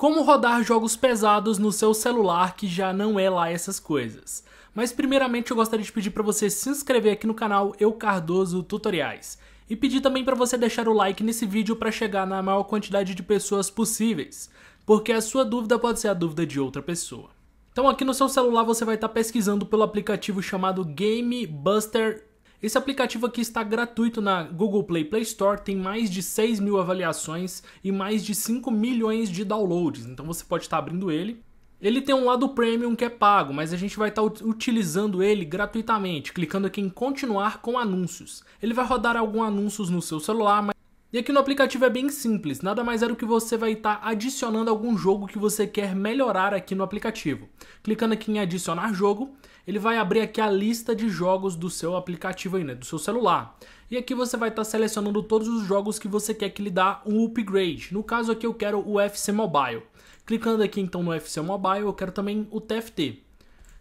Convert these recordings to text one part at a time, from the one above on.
como rodar jogos pesados no seu celular que já não é lá essas coisas. Mas primeiramente eu gostaria de pedir para você se inscrever aqui no canal Eu Cardoso Tutoriais e pedir também para você deixar o like nesse vídeo para chegar na maior quantidade de pessoas possíveis, porque a sua dúvida pode ser a dúvida de outra pessoa. Então aqui no seu celular você vai estar tá pesquisando pelo aplicativo chamado Game Buster esse aplicativo aqui está gratuito na Google Play Play Store, tem mais de 6 mil avaliações e mais de 5 milhões de downloads, então você pode estar abrindo ele. Ele tem um lado premium que é pago, mas a gente vai estar utilizando ele gratuitamente, clicando aqui em continuar com anúncios. Ele vai rodar alguns anúncios no seu celular, mas e aqui no aplicativo é bem simples, nada mais é do que você vai estar tá adicionando algum jogo que você quer melhorar aqui no aplicativo. Clicando aqui em adicionar jogo, ele vai abrir aqui a lista de jogos do seu aplicativo aí, né, do seu celular. E aqui você vai estar tá selecionando todos os jogos que você quer que lhe dá um upgrade. No caso aqui eu quero o UFC Mobile. Clicando aqui então no UFC Mobile, eu quero também o TFT.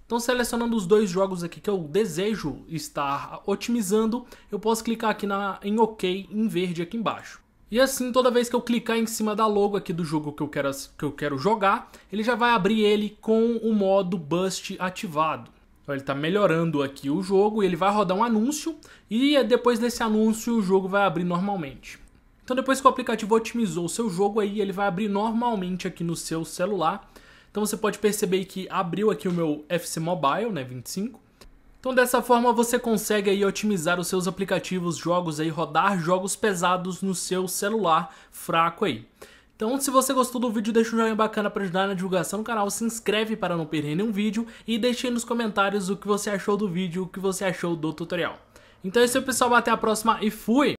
Então selecionando os dois jogos aqui que eu desejo estar otimizando, eu posso clicar aqui na, em OK em verde aqui embaixo. E assim, toda vez que eu clicar em cima da logo aqui do jogo que eu quero, que eu quero jogar, ele já vai abrir ele com o modo Bust ativado. Então ele está melhorando aqui o jogo, e ele vai rodar um anúncio e é depois desse anúncio o jogo vai abrir normalmente. Então depois que o aplicativo otimizou o seu jogo aí, ele vai abrir normalmente aqui no seu celular então você pode perceber que abriu aqui o meu FC Mobile, né, 25. Então dessa forma você consegue aí otimizar os seus aplicativos, jogos aí, rodar jogos pesados no seu celular fraco aí. Então, se você gostou do vídeo, deixa um joinha bacana para ajudar na divulgação do canal, se inscreve para não perder nenhum vídeo e deixe aí nos comentários o que você achou do vídeo, o que você achou do tutorial. Então é isso aí, pessoal, até a próxima e fui!